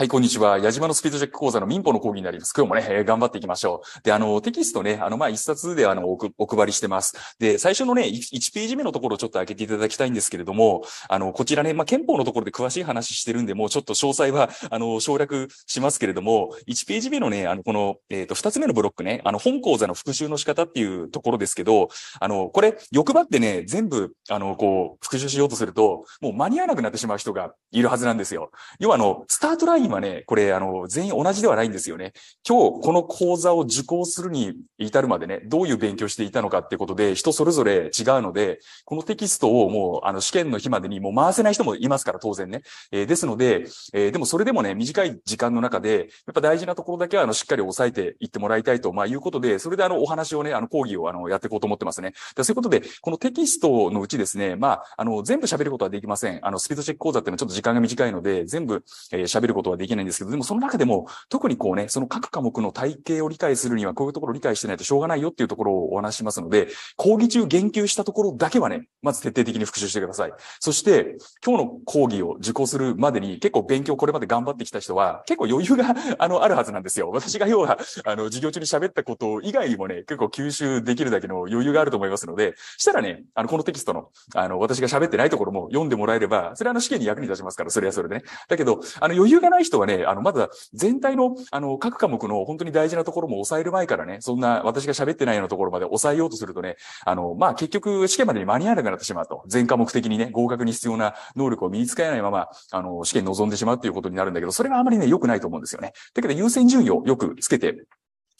はい、こんにちは。矢島のスピードチェック講座の民法の講義になります。今日もね、えー、頑張っていきましょう。で、あの、テキストね、あの、まあ、一冊で、あのお、く、お配りしてます。で、最初のね、1ページ目のところをちょっと開けていただきたいんですけれども、あの、こちらね、まあ、憲法のところで詳しい話してるんで、もうちょっと詳細は、あの、省略しますけれども、1ページ目のね、あの、この、えっ、ー、と、2つ目のブロックね、あの、本講座の復習の仕方っていうところですけど、あの、これ、欲張ってね、全部、あの、こう、復習しようとすると、もう間に合わなくなってしまう人がいるはずなんですよ。要は、あの、スタートライン員はね、これ、あの、全員同じではないんですよね。今日、この講座を受講するに至るまでね、どういう勉強していたのかってことで、人それぞれ違うので、このテキストをもう、あの、試験の日までにもう回せない人もいますから、当然ね。えー、ですので、えー、でもそれでもね、短い時間の中で、やっぱ大事なところだけは、あの、しっかり押さえていってもらいたいと、まあ、いうことで、それであの、お話をね、あの、講義を、あの、やっていこうと思ってますね。でそういうことで、このテキストのうちですね、まあ、あの、全部喋ることはできません。あの、スピードチェック講座っていうのはちょっと時間が短いので、全部、えー、喋ることはできないんですけど、でもその中でも、特にこうね、その各科目の体系を理解するには、こういうところを理解してないとしょうがないよっていうところをお話しますので、講義中言及したところだけはね、まず徹底的に復習してください。そして、今日の講義を受講するまでに、結構勉強これまで頑張ってきた人は、結構余裕が、あの、あるはずなんですよ。私が要は、あの、授業中に喋ったこと以外にもね、結構吸収できるだけの余裕があると思いますので、したらね、あの、このテキストの、あの、私が喋ってないところも読んでもらえれば、それはあの、試験に役に立ちますから、それはそれでね。だけど、あの、余裕がない人人はね、あの、まだ全体の、あの、各科目の本当に大事なところも抑える前からね、そんな私が喋ってないようなところまで抑えようとするとね、あの、まあ、結局、試験までに間に合わなくなってしまうと。全科目的にね、合格に必要な能力を身につえないまま、あの、試験に臨んでしまうということになるんだけど、それがあまりね、良くないと思うんですよね。だけど、優先順位をよくつけて、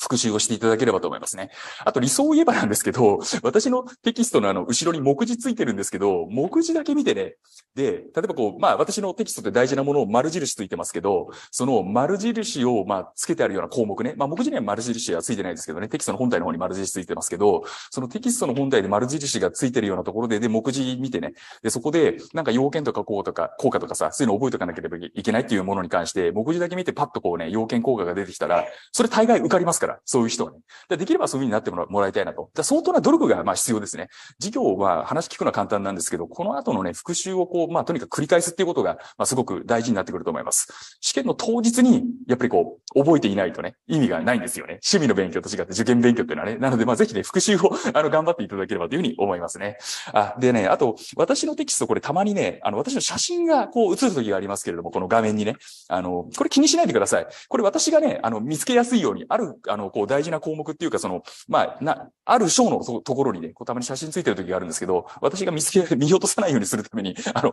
復習をしていただければと思いますね。あと理想を言えばなんですけど、私のテキストのあの、後ろに目次ついてるんですけど、目次だけ見てね、で、例えばこう、まあ私のテキストって大事なものを丸印ついてますけど、その丸印をまあつけてあるような項目ね、まあ目次には丸印はついてないですけどね、テキストの本体の方に丸印ついてますけど、そのテキストの本体で丸印がついてるようなところで、で、目次見てね、で、そこでなんか要件とかこうとか、効果とかさ、そういうの覚えとかなければいけないっていうものに関して、目次だけ見てパッとこうね、要件効果が出てきたら、それ大概受かりますから、ら、そういう人はね。できればそういうふうになってもらいたいなと。相当な努力がまあ必要ですね。事業は話聞くのは簡単なんですけど、この後のね、復習をこう、まあとにかく繰り返すっていうことが、まあすごく大事になってくると思います。試験の当日に、やっぱりこう、覚えていないとね、意味がないんですよね。趣味の勉強と違って受験勉強っていうのはね。なので、まあぜひね、復習を あの、頑張っていただければというふうに思いますね。あ、でね、あと、私のテキスト、これたまにね、あの、私の写真がこう映る時がありますけれども、この画面にね、あの、これ気にしないでください。これ私がね、あの、見つけやすいように、ある、あの、の、こう、大事な項目っていうか、その、まあ、な、ある章のところにね、こう、たまに写真ついてる時があるんですけど、私が見つけ、見落とさないようにするために、あの、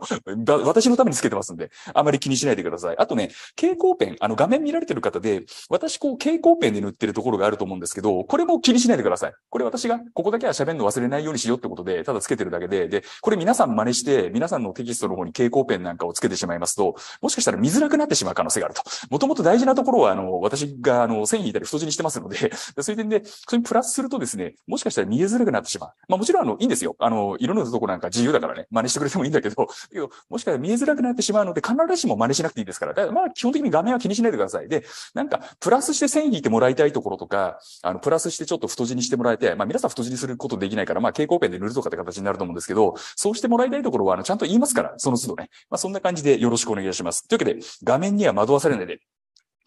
私のためにつけてますんで、あまり気にしないでください。あとね、蛍光ペン、あの、画面見られてる方で、私、こう、蛍光ペンで塗ってるところがあると思うんですけど、これも気にしないでください。これ私が、ここだけは喋るの忘れないようにしようってことで、ただつけてるだけで、で、これ皆さん真似して、皆さんのテキストの方に蛍光ペンなんかをつけてしまいますと、もしかしたら見づらくなってしまう可能性があると。もともと大事なところは、あの、私が、あの、線引いたり太字にしてますますので、そういう点で、それにプラスするとですね、もしかしたら見えづらくなってしまう。まあもちろんあの、いいんですよ。あの、いろんなとこなんか自由だからね、真似してくれてもいいんだけど、け どもしかしたら見えづらくなってしまうので、必ずしも真似しなくていいですから。だからまあ基本的に画面は気にしないでください。で、なんか、プラスして線引いてもらいたいところとか、あの、プラスしてちょっと太字にしてもらえて、まあ皆さん太字にすることできないから、まあ蛍光ペンで塗るとかって形になると思うんですけど、そうしてもらいたいところは、あの、ちゃんと言いますから、その都度ね。まあそんな感じでよろしくお願いします。というわけで、画面には惑わされないで、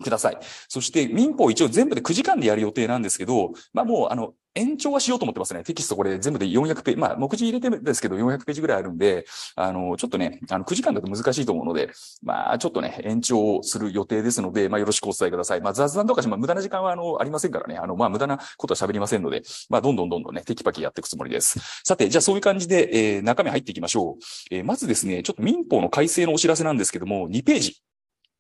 ください。そして民法一応全部で9時間でやる予定なんですけど、まあもうあの、延長はしようと思ってますね。テキストこれ全部で400ページ、まあ目次入れてるんですけど400ページぐらいあるんで、あの、ちょっとね、あの9時間だと難しいと思うので、まあちょっとね、延長する予定ですので、まあよろしくお伝えください。まあ雑談とかし、まあ無駄な時間はあの、ありませんからね、あの、まあ無駄なことは喋りませんので、まあどんどんどんどんね、テキパキやっていくつもりです。さて、じゃあそういう感じで、えー、中身入っていきましょう。えー、まずですね、ちょっと民法の改正のお知らせなんですけども、2ページ。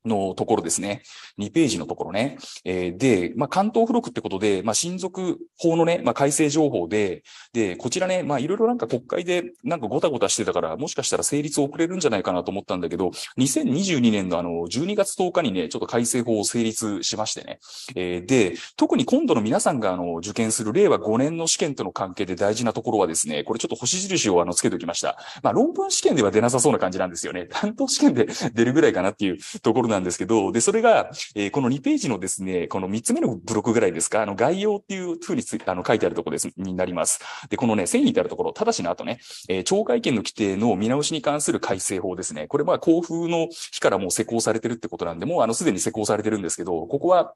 のところですね。2ページのところね。えー、で、まあ、関東付録ってことで、まあ、親族法のね、まあ、改正情報で、で、こちらね、まあ、いろいろなんか国会でなんかごたごたしてたから、もしかしたら成立遅れるんじゃないかなと思ったんだけど、2022年のあの、12月10日にね、ちょっと改正法を成立しましてね。えー、で、特に今度の皆さんがあの、受験する令和5年の試験との関係で大事なところはですね、これちょっと星印をあの、つけておきました。まあ、論文試験では出なさそうな感じなんですよね。担当試験で出るぐらいかなっていうところなんですけど、で、それが、えー、この2ページのですね、この3つ目のブロックぐらいですか、あの、概要っていうふうにつあの書いてあるところです、になります。で、このね、1000に至るところ、ただしの後ね、えー、懲戒権の規定の見直しに関する改正法ですね。これ、は、あ、交付の日からもう施行されてるってことなんで、もう、あの、すでに施行されてるんですけど、ここは、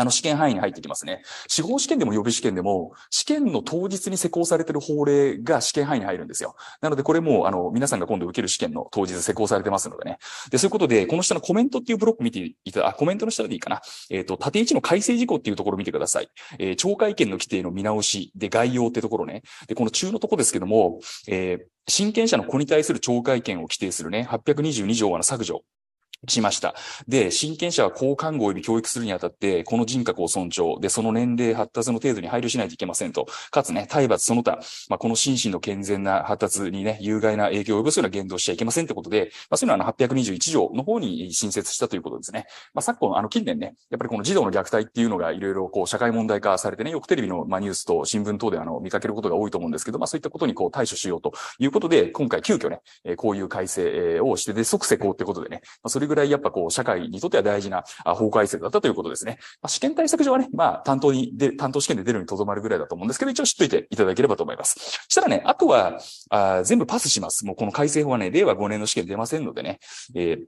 あの試験範囲に入ってきますね。司法試験でも予備試験でも、試験の当日に施行されてる法令が試験範囲に入るんですよ。なのでこれも、あの、皆さんが今度受ける試験の当日施行されてますのでね。で、そういうことで、この下のコメントっていうブロック見ていた、だ、あ、コメントの下でいいかな。えっ、ー、と、縦1の改正事項っていうところを見てください。えー、懲戒権の規定の見直しで概要ってところね。で、この中のとこですけども、えー、親権者の子に対する懲戒権を規定するね、822条はの削除しました。で、親権者は交換後及び教育するにあたって、この人格を尊重、で、その年齢、発達の程度に配慮しないといけませんと。かつね、体罰その他、まあ、この心身の健全な発達にね、有害な影響を及ぼすような言動しちゃいけませんってことで、まあ、そういうのはあの821条の方に新設したということですね。まあ、昨今、あの近年ね、やっぱりこの児童の虐待っていうのがいろいろこう社会問題化されてね、よくテレビのまあニュースと新聞等であの見かけることが多いと思うんですけど、まあそういったことにこう対処しようということで、今回急遽ね、こういう改正をして、で、即施行ってことでね、まあ、それぐらいやっぱこう、社会にとっては大事な法改正だったということですね。まあ、試験対策上はね、まあ、担当にで、担当試験で出るにとどまるぐらいだと思うんですけど、一応知っといていただければと思います。したらね、あとは、あ全部パスします。もうこの改正法はね、令和5年の試験出ませんのでね、えー、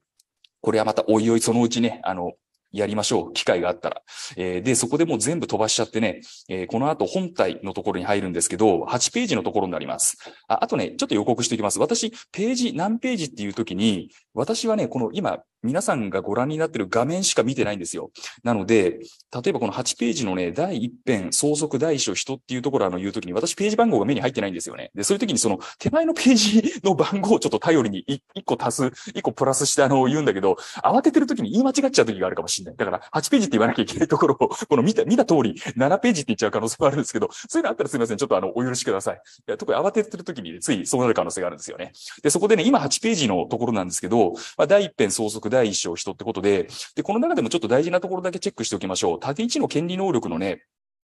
これはまたおいおいそのうちね、あの、やりましょう。機会があったら。えー、で、そこでもう全部飛ばしちゃってね、えー、この後本体のところに入るんですけど、8ページのところになります。ああとね、ちょっと予告しておきます。私、ページ何ページっていう時に、私はね、この今、皆さんがご覧になってる画面しか見てないんですよ。なので、例えばこの8ページのね、第1編、相続第1章人っていうところあの言うときに、私ページ番号が目に入ってないんですよね。で、そういうときにその手前のページの番号をちょっと頼りに1個足す、1個プラスしてあの言うんだけど、慌ててるときに言い間違っちゃうときがあるかもしれない。だから8ページって言わなきゃいけないところを、この見た、見た通り7ページって言っちゃう可能性もあるんですけど、そういうのあったらすみません。ちょっとあの、お許しください。い特に慌ててるときに、ね、ついそうなる可能性があるんですよね。で、そこでね、今8ページのところなんですけど、まあ、第一編相続第一章人ってことで、で、この中でもちょっと大事なところだけチェックしておきましょう。縦一の権利能力のね、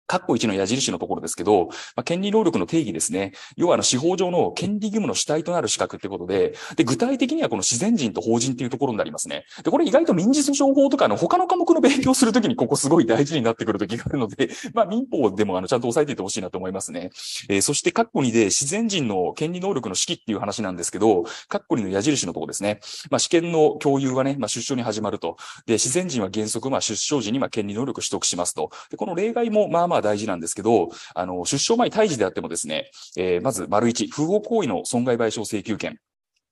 括弧1の矢印のところですけど、まあ、権利能力の定義ですね。要はあの司法上の権利義務の主体となる資格ってことで、で、具体的にはこの自然人と法人っていうところになりますね。で、これ意外と民事訴訟法とかの他の科目の勉強するときにここすごい大事になってくるときがあるので、まあ民法でもあのちゃんと押さえていてほしいなと思いますね。えー、そして括弧2で自然人の権利能力の指揮っていう話なんですけど、括弧2の矢印のところですね。まあ試験の共有はね、まあ出生に始まると。で、自然人は原則、まあ出生時にまあ権利能力取得しますと。で、この例外もまあまあまあ大事なんですけど、あの、出生前退治であってもですね、えー、まず丸1、不法行為の損害賠償請求権。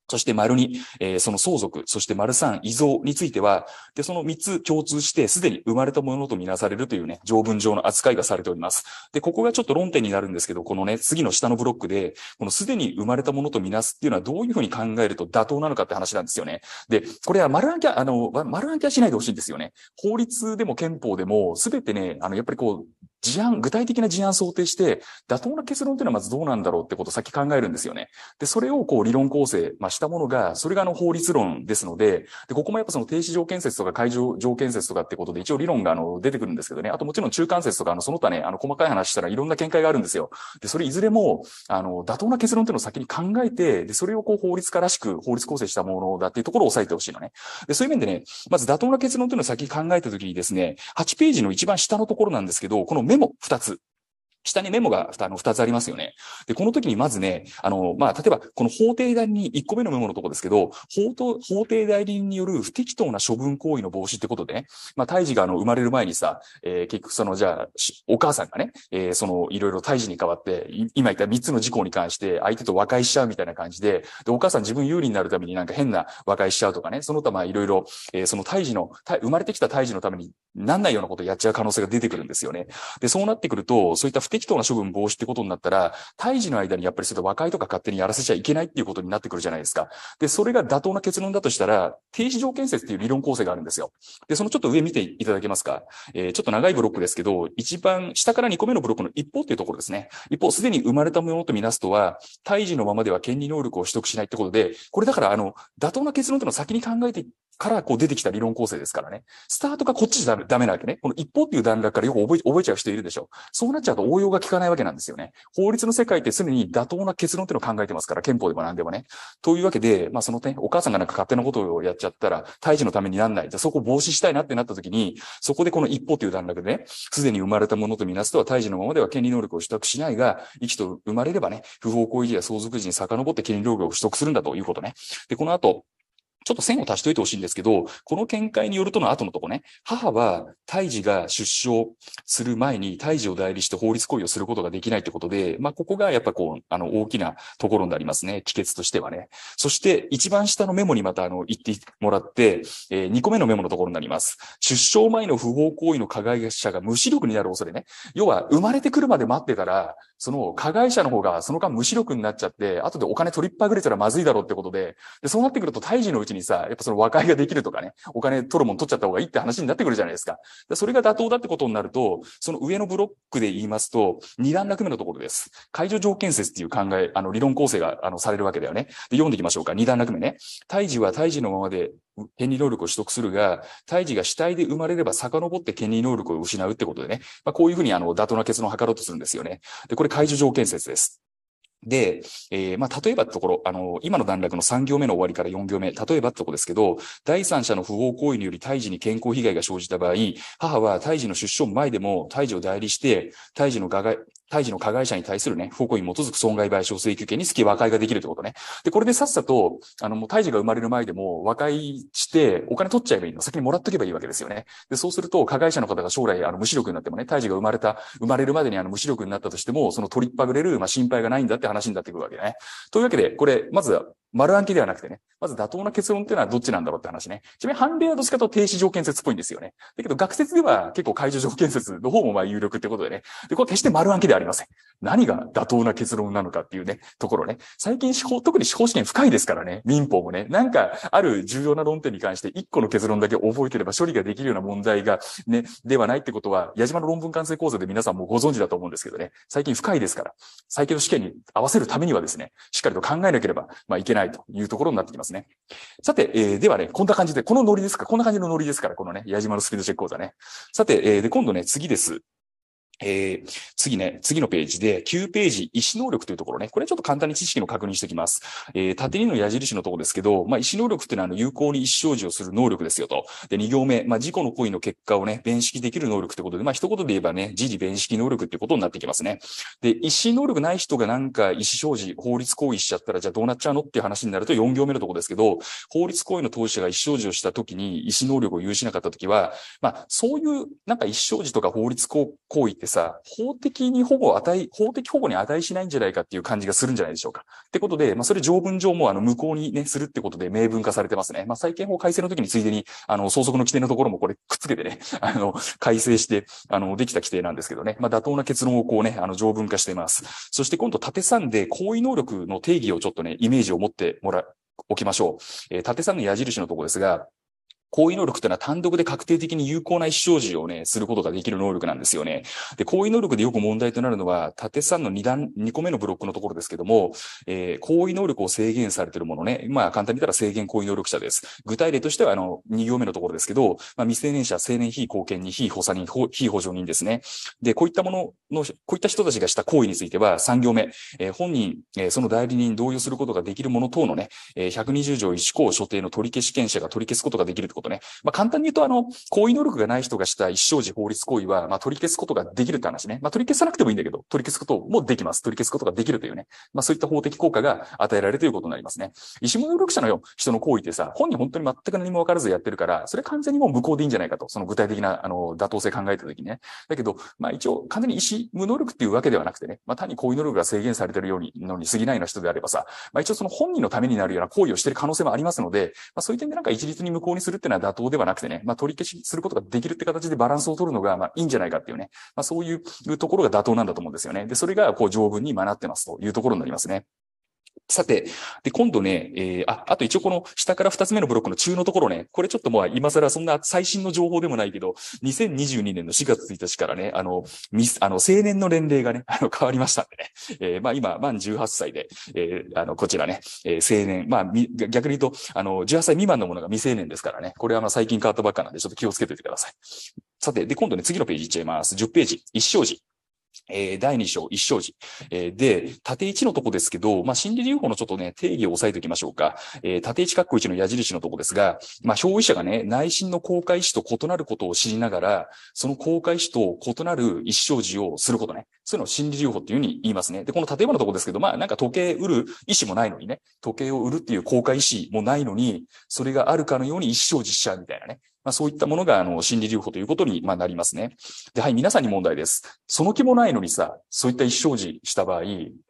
そして丸2、えー、その相続、そして丸3、遺贈については、で、その3つ共通して、すでに生まれたものとみなされるというね、条文上の扱いがされております。で、ここがちょっと論点になるんですけど、このね、次の下のブロックで、このすでに生まれたものとみなすっていうのはどういうふうに考えると妥当なのかって話なんですよね。で、これは丸暗記、は、あの、丸暗記はしないでほしいんですよね。法律でも憲法でも、すべてね、あの、やっぱりこう、事案、具体的な事案想定して、妥当な結論というのはまずどうなんだろうってことを先考えるんですよね。で、それをこう理論構成、まあ、したものが、それがあの法律論ですので、で、ここもやっぱその停止条件説とか解除条件説とかってことで一応理論があの出てくるんですけどね。あともちろん中間説とかあのその他ね、あの細かい話したらいろんな見解があるんですよ。で、それいずれも、あの、妥当な結論っていうのを先に考えて、で、それをこう法律家らしく法律構成したものだっていうところを押さえてほしいのね。で、そういう面でね、まず妥当な結論っていうのを先に考えたときにですね、8ページの一番下のところなんですけど、このメモ2つ下にメモが 2, 2つありますよね。で、この時にまずね、あの、まあ、例えば、この法廷代理人、1個目のメモのとこですけど、法廷法代理人による不適当な処分行為の防止ってことで、ね、まあ、胎児があの生まれる前にさ、えー、結局その、じゃあ、お母さんがね、えー、その、いろいろ胎児に代わって、今言った3つの事項に関して相手と和解しちゃうみたいな感じで、で、お母さん自分有利になるためになんか変な和解しちゃうとかね、その他まあ、いろいろ、えー、その胎児の、生まれてきた胎児のためになんないようなことをやっちゃう可能性が出てくるんですよね。で、そうなってくると、そういった適当な処分防止ってことになったら、胎児の間にやっぱりそれ和解とか勝手にやらせちゃいけないっていうことになってくるじゃないですか。で、それが妥当な結論だとしたら、停止条件説っていう理論構成があるんですよ。で、そのちょっと上見ていただけますか。えー、ちょっと長いブロックですけど、一番下から2個目のブロックの一方っていうところですね。一方、すでに生まれたものとみなすとは、胎児のままでは権利能力を取得しないってことで、これだからあの、妥当な結論っていうのを先に考えてからこう出てきた理論構成ですからね。スタートがこっちじゃダメなわけね。この一方っていう段落からよく覚え覚えちゃう人いるでしょ。そうなっちゃうと応用が効かないわけなんですよね。法律の世界って常に妥当な結論っていうのを考えてますから、憲法でも何でもね。というわけで、まあその点、お母さんがなんか勝手なことをやっちゃったら、胎児のためになんない。じゃそこを防止したいなってなった時に、そこでこの一方っていう段落でね、すでに生まれたものとみなすとは胎児のままでは権利能力を取得しないが、生きと生まれればね、不法行為や相続時に遡って権利能力を取得するんだということね。で、この後、ちょっと線を足しといてほしいんですけど、この見解によるとの後のとこね、母は胎児が出生する前に胎児を代理して法律行為をすることができないってことで、まあ、ここがやっぱこう、あの、大きなところになりますね。帰結としてはね。そして、一番下のメモにまた、あの、言ってもらって、えー、2個目のメモのところになります。出生前の不法行為の加害者が無視力になる恐れね。要は、生まれてくるまで待ってたら、その加害者の方がその間無視力になっちゃって、後でお金取りっぱぐれたらまずいだろうってことで、でそうなってくると胎児のうちちにさ、やっぱその和解ができるとかね、お金取るもん取っちゃった方がいいって話になってくるじゃないですか。かそれが妥当だってことになると、その上のブロックで言いますと、二段落目のところです。解除条件説っていう考え、あの、理論構成が、あの、されるわけだよね。で、読んでいきましょうか。二段落目ね。胎児は胎児のままで権利能力を取得するが、胎児が死体で生まれれば遡って権利能力を失うってことでね。まあ、こういうふうに、あの、妥当な結論を図ろうとするんですよね。で、これ解除条件説です。で、えー、まあ、例えばってところ、あの、今の段落の3行目の終わりから4行目、例えばってとこですけど、第三者の不法行為により胎児に健康被害が生じた場合、母は胎児の出生前でも胎児を代理して、胎児の外胎児の加害者に対するね、不法に基づく損害賠償請求権につき和解ができるってことね。で、これでさっさと、あの、もう胎児が生まれる前でも和解して、お金取っちゃえばいいの。先にもらっとけばいいわけですよね。で、そうすると、加害者の方が将来、あの、無視力になってもね、胎児が生まれた、生まれるまでにあの、無視力になったとしても、その取りっぱぐれる、まあ、心配がないんだって話になってくるわけね。というわけで、これ、まず、丸暗記ではなくてね、まず妥当な結論っていうのはどっちなんだろうって話ね。ちなみに判例はどっちかと停止条件説っぽいんですよね。だけど学説では結構解除条件説の方もまあ有力ってことでね。で、これ決して丸暗記ではありません。何が妥当な結論なのかっていうね、ところね。最近司法、特に司法試験深いですからね、民法もね。なんかある重要な論点に関して一個の結論だけ覚えてれば処理ができるような問題がね、ではないってことは、矢島の論文完成構造で皆さんもご存知だと思うんですけどね。最近深いですから、最近の試験に合わせるためにはですね、しっかりと考えなければまあいけないないというところになってきますね。さて、えー、ではね、こんな感じで、このノリですか、こんな感じのノリですから、このね、矢島のスピードチェック講座ね。さて、えー、で、今度ね、次です。えー、次ね、次のページで、9ページ、意思能力というところね。これちょっと簡単に知識の確認しておきます。えー、縦にの矢印のところですけど、まあ、意思能力っていうのは、あの、有効に意思表示をする能力ですよと。で、2行目、まあ、事故の行為の結果をね、弁識できる能力ということで、まあ、一言で言えばね、時事弁識能力っていうことになってきますね。で、意思能力ない人がなんか意思表示、法律行為しちゃったら、じゃあどうなっちゃうのっていう話になると、4行目のところですけど、法律行為の当事者が意思表示をしたときに、意思能力を有しなかったときは、まあ、そういう、なんか意思表示とか法律行為ってさ、法的に保護値、法的保護に値しないんじゃないかっていう感じがするんじゃないでしょうか。ってことで、まあ、それ条文上もあの、無効にね、するってことで明文化されてますね。まあ、債権法改正の時についでに、あの、相続の規定のところもこれくっつけてね、あの、改正して、あの、できた規定なんですけどね。まあ、妥当な結論をこうね、あの、条文化しています。そして今度、縦3で行為能力の定義をちょっとね、イメージを持ってもら、おきましょう。えー、縦3の矢印のとこですが、行為能力というのは単独で確定的に有効な意思表示をね、することができる能力なんですよね。で、行為能力でよく問題となるのは、縦3の2段、2個目のブロックのところですけども、えー、行為能力を制限されているものね。まあ、簡単に言ったら制限行為能力者です。具体例としては、あの、2行目のところですけど、まあ、未成年者、成年非貢献人、非補佐人、非補助人ですね。で、こういったものの、こういった人たちがした行為については、3行目、えー、本人、えー、その代理人同意することができるもの等のね、えー、120条1項所定の取り消し権者が取り消すことができるとことね。まあ、簡単に言うと、あの、行為能力がない人がした一生児法律行為は、まあ、取り消すことができるって話ね。まあ、取り消さなくてもいいんだけど、取り消すこともできます。取り消すことができるというね。まあ、そういった法的効果が与えられるということになりますね。意思能力者のよ、人の行為ってさ、本人本当に全く何もわからずやってるから、それ完全にもう無効でいいんじゃないかと。その具体的な、あの、妥当性考えた時にね。だけど、まあ、一応、完全に意思無能力っていうわけではなくてね、まあ、単に行為能力が制限されてるように、のに過ぎないような人であればさ、まあ、一応その本人のためになるような行為をしてる可能性もありますので、まあ、そういう点でなんか一律に無効にするってのは妥当ではなくてね、まあ、取り消しすることができるって形でバランスを取るのが、まあ、いいんじゃないかっていうね、まあ、そういうところが妥当なんだと思うんですよね。で、それが、こう、条文に学ってますというところになりますね。さて、で、今度ね、えー、あ、あと一応この下から二つ目のブロックの中のところね、これちょっともう今更そんな最新の情報でもないけど、2022年の4月1日からね、あの、ミス、あの、青年の年齢がね、あの、変わりましたんでね、えー、まあ今、満18歳で、えー、あの、こちらね、えー、年、まあ、み、逆に言うと、あの、18歳未満のものが未成年ですからね、これはまあ最近変わったばっかなんで、ちょっと気をつけておいてください。さて、で、今度ね、次のページいっちゃいます。10ページ、一生時。えー、第2章、一章字、えー、で、縦1のとこですけど、まあ、心理流法のちょっとね、定義を押さえておきましょうか。えー、縦1括弧1の矢印のとこですが、まあ、表意者がね、内心の公開意と異なることを知りながら、その公開意と異なる一章字をすることね。そういうのを心理流法っていうふうに言いますね。で、この縦1のとこですけど、まあ、なんか時計売る意思もないのにね、時計を売るっていう公開意思もないのに、それがあるかのように一章字しちゃうみたいなね。まあ、そういったものが、あの、心理留保ということに、まあ、なりますね。で、はい、皆さんに問題です。その気もないのにさ、そういった一生児した場合、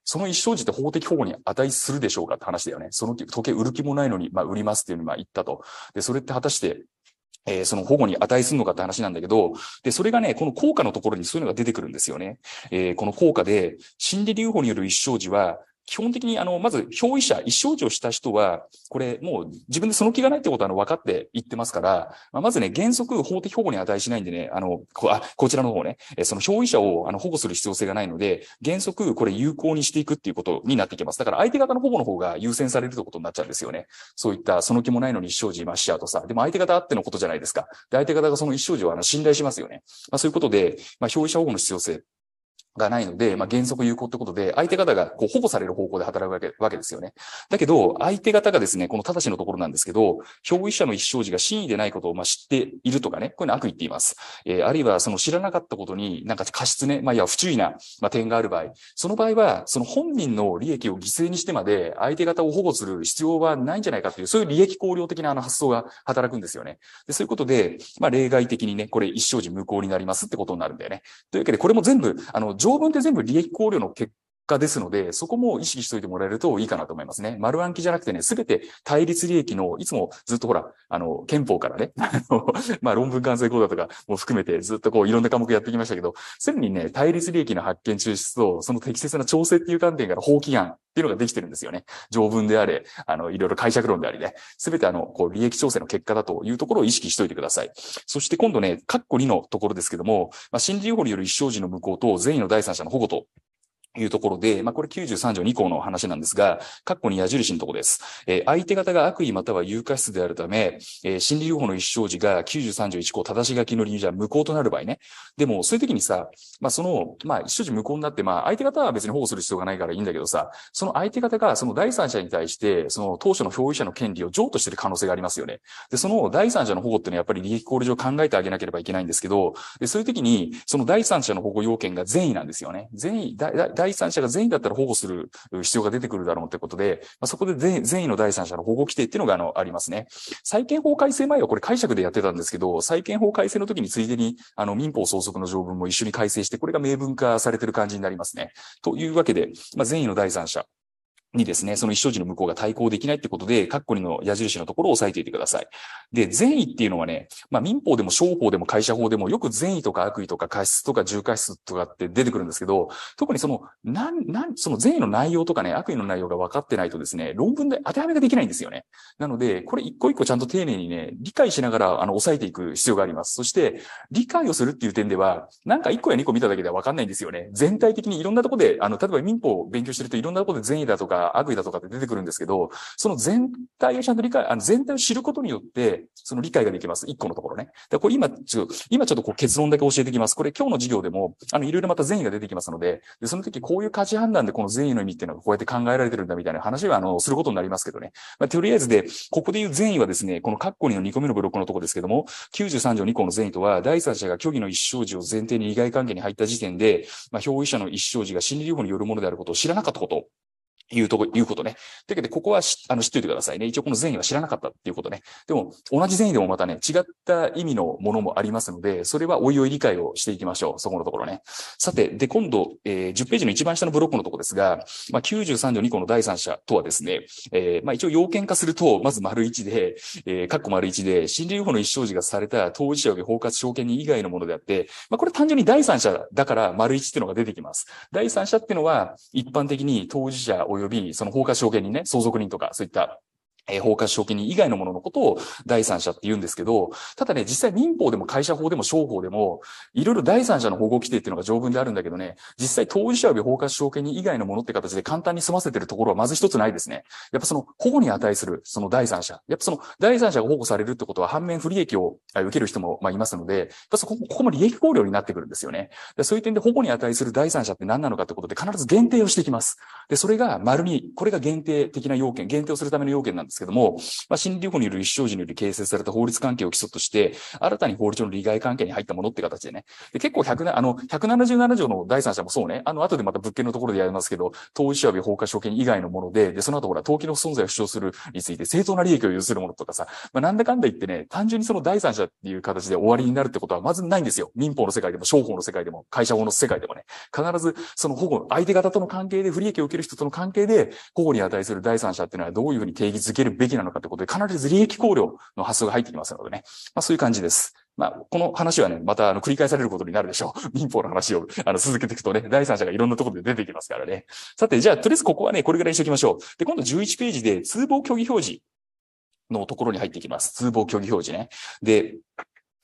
その一生児って法的保護に値するでしょうかって話だよね。その時計売る気もないのに、まあ、売りますっていうのに、まあ、言ったと。で、それって果たして、えー、その保護に値するのかって話なんだけど、で、それがね、この効果のところにそういうのが出てくるんですよね。えー、この効果で、心理留保による一生児は、基本的に、あの、まず、表意者、一生児をした人は、これ、もう自分でその気がないってことは、あの、分かって言ってますから、まあ、まずね、原則、法的保護に値しないんでね、あの、こあこちらの方ね、その表意者をあの保護する必要性がないので、原則、これ、有効にしていくっていうことになってきます。だから、相手方の保護の方が優先されるってことになっちゃうんですよね。そういった、その気もないのに一生児、まあ、しちゃうとさ、でも相手方あってのことじゃないですか。で、相手方がその一生児を、あの、信頼しますよね。まあ、そういうことで、まあ、表意者保護の必要性、がないので、まあ、原則有効ってことで、相手方がこう保護される方向で働くわけわけですよね。だけど、相手方がですね、このただしのところなんですけど、表意者の一生児が真意でないことをまあ知っているとかね、こういうの悪意って言います。えー、あるいはその知らなかったことになんか過失ね、まあ、いや不注意な、まあ、点がある場合、その場合は、その本人の利益を犠牲にしてまで、相手方を保護する必要はないんじゃないかという、そういう利益考慮的なあの発想が働くんですよね。でそういうことで、まあ、例外的にね、これ一生児無効になりますってことになるんだよね。というわけで、これも全部、あの、条文って全部利益考慮の結果ですので、そこも意識しておいてもらえるといいかなと思いますね。丸暗記じゃなくてね、すべて対立利益の、いつもずっとほら、あの、憲法からね、あの、まあ、論文完成講座とかも含めてずっとこういろんな科目やってきましたけど、すでにね、対立利益の発見抽出と、その適切な調整っていう観点から法規案っていうのができてるんですよね。条文であれ、あの、いろいろ解釈論でありね、すべてあの、こう、利益調整の結果だというところを意識しておいてください。そして今度ね、括弧2のところですけども、まあ、新理法による一生時の無効と善意の第三者の保護というところで、まあ、これ93条2項の話なんですが、括弧に矢印のところです。えー、相手方が悪意または有価質であるため、えー、心理療法の一生時が93条1項正し書きの理由じゃ無効となる場合ね。でも、そういう時にさ、まあ、その、まあ、一生時無効になって、まあ、相手方は別に保護する必要がないからいいんだけどさ、その相手方がその第三者に対して、その当初の表依者の権利を譲渡してる可能性がありますよね。で、その第三者の保護っていうのはやっぱり利益効率上考えてあげなければいけないんですけど、でそういう時に、その第三者の保護要件が善意なんですよね。善意、第三者が善意だったら保護する必要が出てくるだろうということで、まあ、そこで善意の第三者の保護規定っていうのがあのありますね。債権法改正前はこれ解釈でやってたんですけど、債権法改正の時についでにあの民法相則の条文も一緒に改正して、これが明文化されてる感じになりますね。というわけで、まあ、善意の第三者にですね、その一生寺の向こうが対抗できないってことで、カッコリの矢印のところを押さえていてください。で、善意っていうのはね、まあ民法でも商法でも会社法でもよく善意とか悪意とか過失とか重過失とかって出てくるんですけど、特にその、なん、なん、その善意の内容とかね、悪意の内容が分かってないとですね、論文で当てはめができないんですよね。なので、これ一個一個ちゃんと丁寧にね、理解しながら、あの、押さえていく必要があります。そして、理解をするっていう点では、なんか一個や二個見ただけでは分かんないんですよね。全体的にいろんなとこで、あの、例えば民法を勉強してるといろんなとこで善意だとか、悪意だとかって出てくるんですけど、その全体をちゃんと理解、あの全体を知ることによって、その理解ができます。一個のところね。で、これ今、ちょっと、今ちょっとこう結論だけ教えてきます。これ今日の授業でも、あの、いろいろまた善意が出てきますので、で、その時こういう価値判断でこの善意の意味っていうのがこうやって考えられてるんだみたいな話は、あの、することになりますけどね。まあ、とりあえずで、ここで言う善意はですね、このカッコ2の2個目のブロックのとこですけども、93条2項の善意とは、第三者が虚偽の一生児を前提に利害関係に入った時点で、まあ、表意者の一生児が心理療法によるものであることを知らなかったこというとこ、いうことね。というわけで、ここはあの知っておいてくださいね。一応この善意は知らなかったっていうことね。でも、同じ善意でもまたね、違った意味のものもありますので、それはおいおい理解をしていきましょう。そこのところね。さて、で、今度、えー、10ページの一番下のブロックのとこですが、まあ、93条2項の第三者とはですね、えー、まあ、一応要件化すると、まず丸1で、えー、カッコ丸1で、心理予法の一生時がされた当事者及び包括証券人以外のものであって、まあ、これ単純に第三者だから丸1っていうのが出てきます。第三者っていうのは、一般的に当事者及び及び、その放火証言人ね、相続人とか、そういったえ包括証券人以外のもののことを第三者って言うんですけど、ただね、実際民法でも会社法でも商法でも、いろいろ第三者の保護規定っていうのが条文であるんだけどね、実際当事者及び包括証券人以外のものって形で簡単に済ませてるところはまず一つないですね。やっぱその保護に値するその第三者。やっぱその第三者が保護されるってことは反面不利益を受ける人もまいますので、やっぱそこ、ここも利益考慮になってくるんですよね。そういう点で保護に値する第三者って何なのかってことで必ず限定をしてきます。で、それが丸に、これが限定的な要件、限定をするための要件なんですですけども、まあ、心理療法による立証時により形成された法律関係を基礎として、新たに法律上の利害関係に入ったものって形でね。で結構100あの、177条の第三者もそうね、あの、後でまた物件のところでやりますけど、投資者及び法化証券以外のもので、で、その後ほら、登記の存在を主張するについて正当な利益を有するものとかさ、まあ、なんだかんだ言ってね、単純にその第三者っていう形で終わりになるってことはまずないんですよ。民法の世界でも、商法の世界でも、会社法の世界でもね。必ず、その保護、相手方との関係で、不利益を受ける人との関係で、保護に値する第三者っていうのはどういうふうに定義づけけるべきなのかということで、必ず利益考慮の発想が入ってきますのでね。まあそういう感じです。まあ、この話はね、また、あの、繰り返されることになるでしょう。民法の話を、あの、続けていくとね、第三者がいろんなところで出てきますからね。さて、じゃあ、とりあえずここはね、これぐらいにしておきましょう。で、今度11ページで、通報虚偽表示のところに入っていきます。通報虚偽表示ね。で、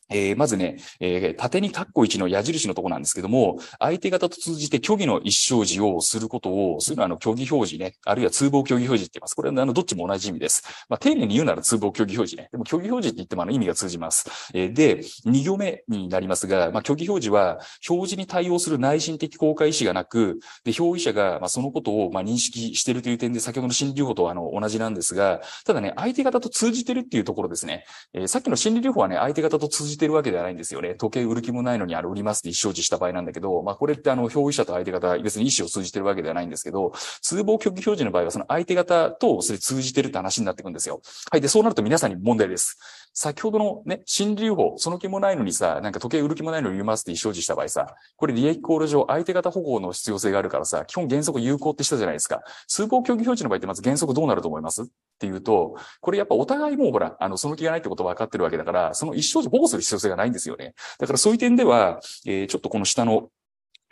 えー、まずね、えー、縦に括弧1の矢印のとこなんですけども、相手方と通じて虚偽の一生児をすることを、そういうのはあの、虚偽表示ね、あるいは通報虚偽表示って言います。これはあの、どっちも同じ意味です。まあ、丁寧に言うなら通報虚偽表示ね。でも虚偽表示って言ってもあの、意味が通じます。えー、で、2行目になりますが、まあ、虚偽表示は、表示に対応する内心的公開意思がなく、で、表意者が、まあ、そのことを、まあ、認識しているという点で、先ほどの心理療法とあの、同じなんですが、ただね、相手方と通じてるっていうところですね。えー、さっきの心理療法はね、相手方と通じじてるわけではないんですよね。時計売る気もないのにあれ売りますって意思表示した場合なんだけど、まあこれってあの、表意者と相手方、別に意思を通じてるわけではないんですけど、通報虚偽表示の場合はその相手方とそれ通じてるって話になってくんですよ。はい。で、そうなると皆さんに問題です。先ほどのね、心理法、その気もないのにさ、なんか時計売る気もないのに言いますって意思表示した場合さ、これ利益ール上相手方保護の必要性があるからさ、基本原則有効ってしたじゃないですか。通行協議表示の場合ってまず原則どうなると思いますっていうと、これやっぱお互いもうほら、あの、その気がないってこと分かってるわけだから、その一生示保護する必要性がないんですよね。だからそういう点では、えー、ちょっとこの下の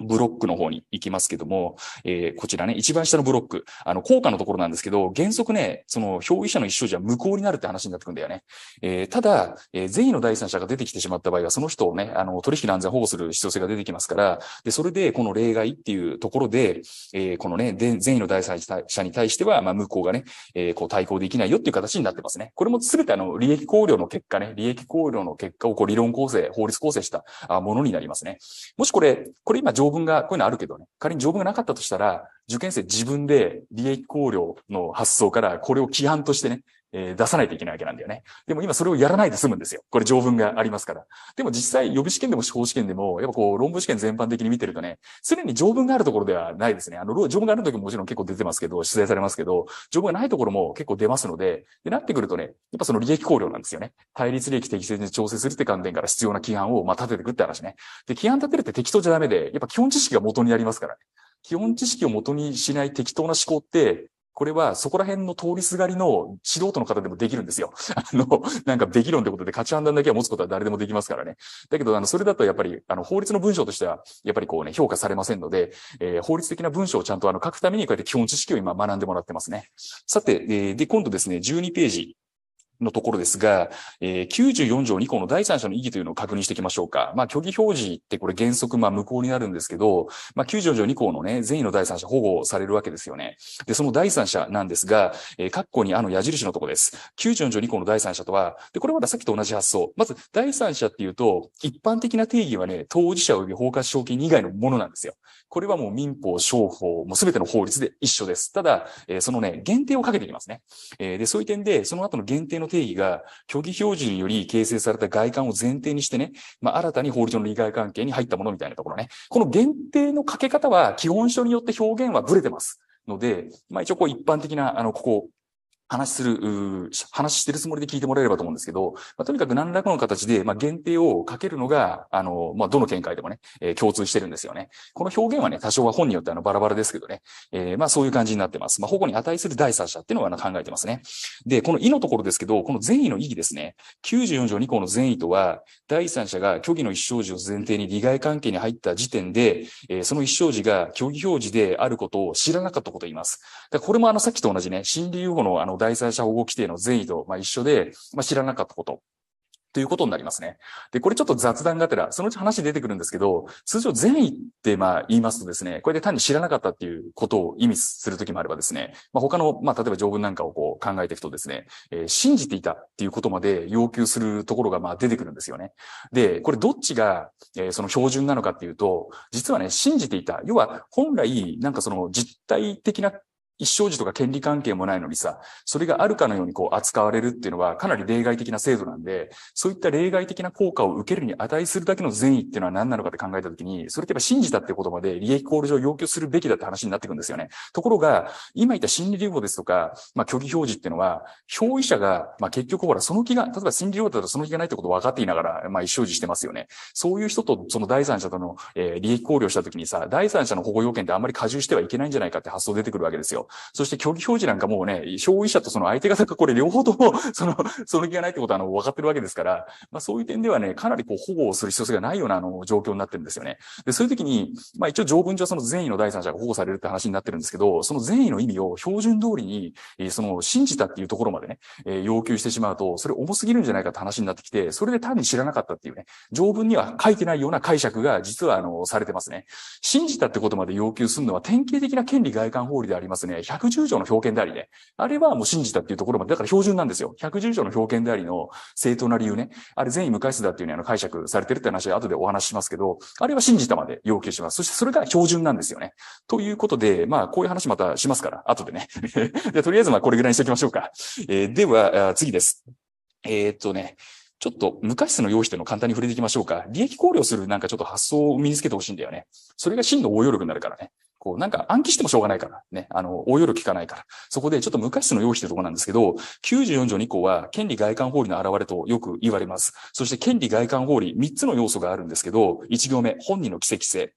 ブロックの方に行きますけども、えー、こちらね、一番下のブロック、あの、効果のところなんですけど、原則ね、その、表意者の一生じゃ無効になるって話になってくんだよね。えー、ただ、えー、善意の第三者が出てきてしまった場合は、その人をね、あの、取引の安全保護する必要性が出てきますから、で、それで、この例外っていうところで、えー、このね、善意の第三者に対しては、まあ、無効がね、えー、こう、対抗できないよっていう形になってますね。これも全てあの、利益考慮の結果ね、利益考慮の結果をこう、理論構成、法律構成したものになりますね。もしこれ、これ今、条文が、こういうのあるけどね、仮に条文がなかったとしたら、受験生自分で利益考慮の発想からこれを規範としてね、え出さないといけないわけなんだよね。でも今それをやらないで済むんですよ。これ条文がありますから。でも実際予備試験でも司法試験でも、やっぱこう論文試験全般的に見てるとね、常に条文があるところではないですね。あの、条文がある時ももちろん結構出てますけど、出題されますけど、条文がないところも結構出ますので、で、なってくるとね、やっぱその利益考慮なんですよね。対立利益適正に調整するって観点から必要な規範をま立ててくって話ね。で、規範立てるって適当じゃダメで、やっぱ基本知識が元になりますからね。基本知識を元にしない適当な思考って、これはそこら辺の通りすがりの素人の方でもできるんですよ。あの、なんかべき論ってことで価値判断だけは持つことは誰でもできますからね。だけど、あの、それだとやっぱり、あの、法律の文章としては、やっぱりこうね、評価されませんので、えー、法律的な文章をちゃんとあの、書くためにこうやって基本知識を今学んでもらってますね。さて、えー、で、今度ですね、12ページ。のところですが、えー、94条2項の第三者の意義というのを確認していきましょうか。まあ、虚偽表示ってこれ原則、まあ、無効になるんですけど、まあ、94条2項のね、善意の第三者保護されるわけですよね。で、その第三者なんですが、えー、括弧にあの矢印のとこです。94条2項の第三者とは、で、これまださっきと同じ発想。まず、第三者っていうと、一般的な定義はね、当事者及び包括証券以外のものなんですよ。これはもう民法、商法、もう全ての法律で一緒です。ただ、えー、そのね、限定をかけていきますね。えー、で、そういう点で、その後の限定のの定義が、虚偽表示により形成された外観を前提にしてね、まあ、新たに法律上の利害関係に入ったものみたいなところね。この限定のかけ方は、基本書によって表現はブレてます。ので、まあ、一応こう一般的な、あの、ここ話する、話してるつもりで聞いてもらえればと思うんですけど、まあ、とにかく何らかの形で、まあ、限定をかけるのが、あの、まあ、どの見解でもね、えー、共通してるんですよね。この表現はね、多少は本によってあの、バラバラですけどね、えー、まあ、そういう感じになってます。まあ、保護に値する第三者っていうのは考えてますね。で、この意のところですけど、この善意の意義ですね。94条2項の善意とは、第三者が虚偽の一生時を前提に利害関係に入った時点で、えー、その一生時が虚偽表示であることを知らなかったことを言います。これもあの、さっきと同じね、心理融合のあの、第三者保護規定の善意と、まあ、一緒で、まあ、知らなかったこと。ということになりますね。で、これちょっと雑談がてら、そのうち話出てくるんですけど、通常善意ってまあ言いますとですね、これで単に知らなかったっていうことを意味するときもあればですね、まあ、他の、まあ、例えば条文なんかをこう考えていくとですね、えー、信じていたっていうことまで要求するところがまあ出てくるんですよね。で、これどっちが、えー、その標準なのかっていうと、実はね、信じていた。要は本来、なんかその実体的な一生児とか権利関係もないのにさ、それがあるかのようにこう扱われるっていうのはかなり例外的な制度なんで、そういった例外的な効果を受けるに値するだけの善意っていうのは何なのかって考えたときに、それってやっぱ信じたってことまで利益考慮上要求するべきだって話になってくるんですよね。ところが、今言った心理留保ですとか、まあ虚偽表示っていうのは、表意者が、まあ結局ほら、その気が、例えば心理留保だとその気がないってことを分かっていながら、まあ一生児してますよね。そういう人とその第三者との、えー、利益考慮したときにさ、第三者の保護要件ってあんまり加重してはいけないんじゃないかって発想出てくるわけですよ。そして虚偽表示なんかもうね、消費者とその相手方がこれ両方とも、その、その気がないってことはあの、分かってるわけですから、まあそういう点ではね、かなりこう保護をする必要性がないようなあの、状況になってるんですよね。で、そういう時に、まあ一応条文上その善意の第三者が保護されるって話になってるんですけど、その善意の意味を標準通りに、えその、信じたっていうところまでね、え要求してしまうと、それ重すぎるんじゃないかって話になってきて、それで単に知らなかったっていうね、条文には書いてないような解釈が実はあの、されてますね。信じたってことまで要求するのは典型的な権利外観法理でありますね。ね、110条の表現でありね、あれはもう信じたっていうところまで、だから標準なんですよ。110条の表現でありの正当な理由ね、あれ善意無回数だっていうね、あの解釈されてるって話は後でお話ししますけど、あれは信じたまで要求します。そしてそれが標準なんですよね。ということで、まあ、こういう話またしますから、後でね。でとりあえずまあ、これぐらいにしておきましょうか。えー、では、次です。えー、っとね、ちょっと無価値の用意というのを簡単に触れていきましょうか。利益考慮するなんかちょっと発想を身につけてほしいんだよね。それが真の応用力になるからね。こう、なんか暗記してもしょうがないから、ね、あの、大夜聞かないから。そこでちょっと昔の用意してるところなんですけど、94条2項は権利外観法理の現れとよく言われます。そして権利外観法理3つの要素があるんですけど、1行目、本人の奇跡性。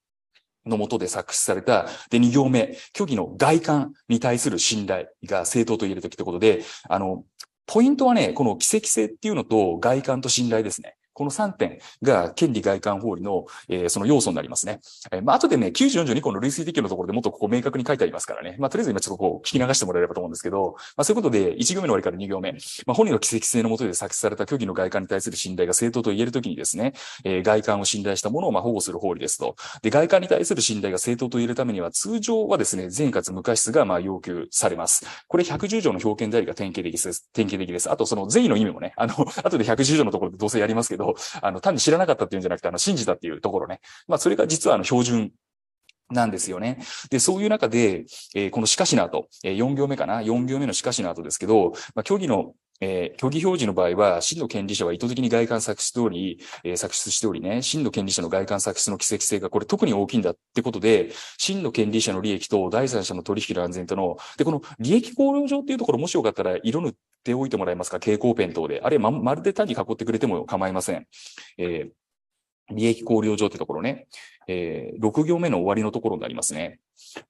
のもとで作詞された、で、2行目、虚偽の外観に対する信頼が正当と言えるときってことで、あの、ポイントはね、この奇跡性っていうのと外観と信頼ですね。この3点が権利外観法理の、えー、その要素になりますね。えー、まあ、後でね、9 4条2項の類推適用のところでもっとここ明確に書いてありますからね。まあ、とりあえず今ちょっとこう聞き流してもらえればと思うんですけど、まあ、そういうことで1行目の終わりから2行目、まあ、本人の奇跡性のもとで作成された虚偽の外観に対する信頼が正当と言えるときにですね、えー、外観を信頼したものをまあ保護する法理ですと。で、外観に対する信頼が正当と言えるためには、通常はですね、全かつ無過失がまあ要求されます。これ110条の表現でありが典型的です。典型的です。あと、その善意の意味もね、あの、後で110条のところでどうせやりますけど、あの、単に知らなかったっていうんじゃなくて、あの、信じたっていうところね。まあ、それが実は、あの、標準なんですよね。で、そういう中で、えー、このしかしの後、えー、4行目かな ?4 行目のしかしの後ですけど、まあ、虚偽のえー、虚偽表示の場合は、真の権利者は意図的に外観作出通り、えー、作出しておりね、真の権利者の外観作出の奇跡性がこれ特に大きいんだってことで、真の権利者の利益と第三者の取引の安全との、で、この利益考慮上っていうところもしよかったら色塗っっておいてもらえますか蛍光ペン等で。あるいはま、まるで単に囲ってくれても構いません。えー利益考慮場ってところね。えー、6行目の終わりのところになりますね。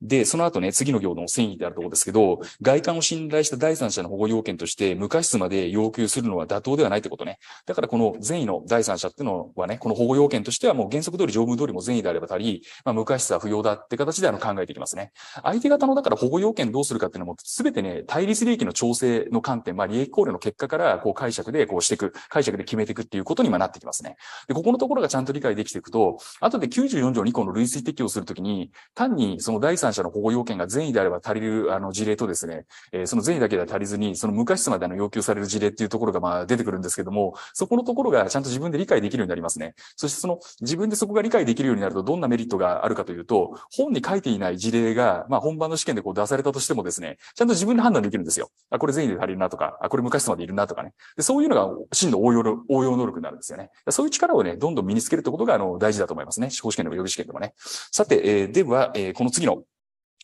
で、その後ね、次の行の繊維であるところですけど、外観を信頼した第三者の保護要件として、無過失まで要求するのは妥当ではないってことね。だからこの善意の第三者ってのはね、この保護要件としてはもう原則通り、条文通りも善意であれば足り、まあ、無過失は不要だって形であの考えていきますね。相手方のだから保護要件どうするかっていうのも、すべてね、対立利益の調整の観点、まあ利益考慮の結果から、こう解釈でこうしていく、解釈で決めていくっていうことにはなってきますね。で、ここのところがちゃんと理解できていくと、後で94 4条2項の類推適用するときに、単にその第三者の保護要件が善意であれば足りるあの事例とですね、えー、その善意だけでは足りずに、その無過失までの要求される事例っていうところがまあ出てくるんですけども、そこのところがちゃんと自分で理解できるようになりますね。そしてその自分でそこが理解できるようになるとどんなメリットがあるかというと、本に書いていない事例が、まあ本番の試験でこう出されたとしてもですね、ちゃんと自分で判断できるんですよ。あ、これ善意で足りるなとか、あ、これ無過失までいるなとかね。でそういうのが真の応用、応用能力になるんですよね。そういう力をね、どんどん身につけるってことが、あの、大事だと思いますね。司法試験でも予備試験でもね。さて、えー、では、えー、この次の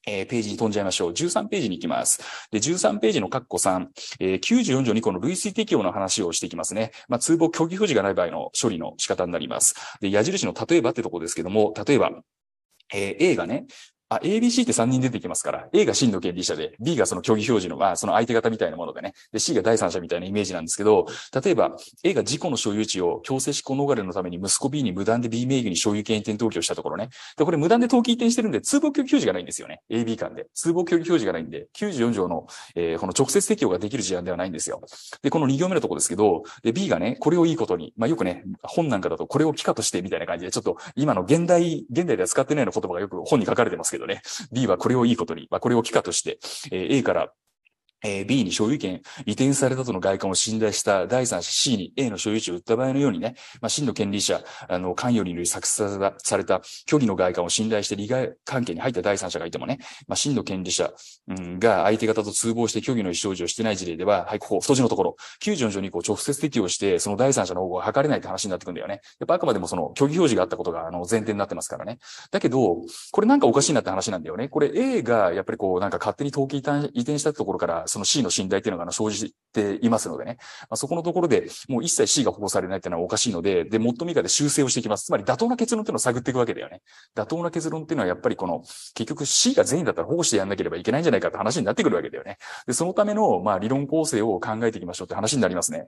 えー、ページに飛んじゃいましょう。13ページに行きます。で、13ページのカッコ3、えー、94条2項の類推適用の話をしていきますね。まあ、通報虚偽表示がない場合の処理の仕方になります。で、矢印の例えばってとこですけども、例えば、えー、A がね、あ、ABC って3人出てきますから、A が真の権利者で、B がその競技表示の、まあ、その相手方みたいなものでね、で、C が第三者みたいなイメージなんですけど、例えば、A が事故の所有地を強制執行逃れのために息子 B に無断で B 名義に所有権移転登記をしたところね。で、これ無断で登記移転してるんで、通報競技表示がないんですよね。AB 間で。通報競技表示がないんで、94条の、えー、この直接適用ができる事案ではないんですよ。で、この2行目のところですけど、で、B がね、これをいいことに、まあ、よくね、本なんかだとこれを帰化としてみたいな感じで、ちょっと今の現代、現代では使ってないような言葉がよく本に書かれてますけど、どね、B はこれをいいことに、まあ、これを機化として、え A からえ B に所有権移転されたとの外観を信頼した第三者 C に A の所有地を売った場合のようにね、まあ、真の権利者、あの、関与により作成された虚偽の外観を信頼して利害関係に入った第三者がいてもね、まあ、真の権利者、うん、が相手方と通報して虚偽の意思表示をしてない事例では、はい、ここ、太字のところ、9の条にこう直接適用して、その第三者の保護が図れないって話になってくんだよね。やっぱあくまでもその虚偽表示があったことが、あの、前提になってますからね。だけど、これなんかおかしいなって話なんだよね。これ A がやっぱりこう、なんか勝手に登記移転したところから、その C の信頼っていうのが生じていますのでね。まあ、そこのところで、もう一切 C が保護されないっていうのはおかしいので、で、もっとみかで修正をしていきます。つまり妥当な結論っていうのを探っていくわけだよね。妥当な結論っていうのはやっぱりこの、結局 C が善意だったら保護してやんなければいけないんじゃないかって話になってくるわけだよね。で、そのための、まあ、理論構成を考えていきましょうって話になりますね。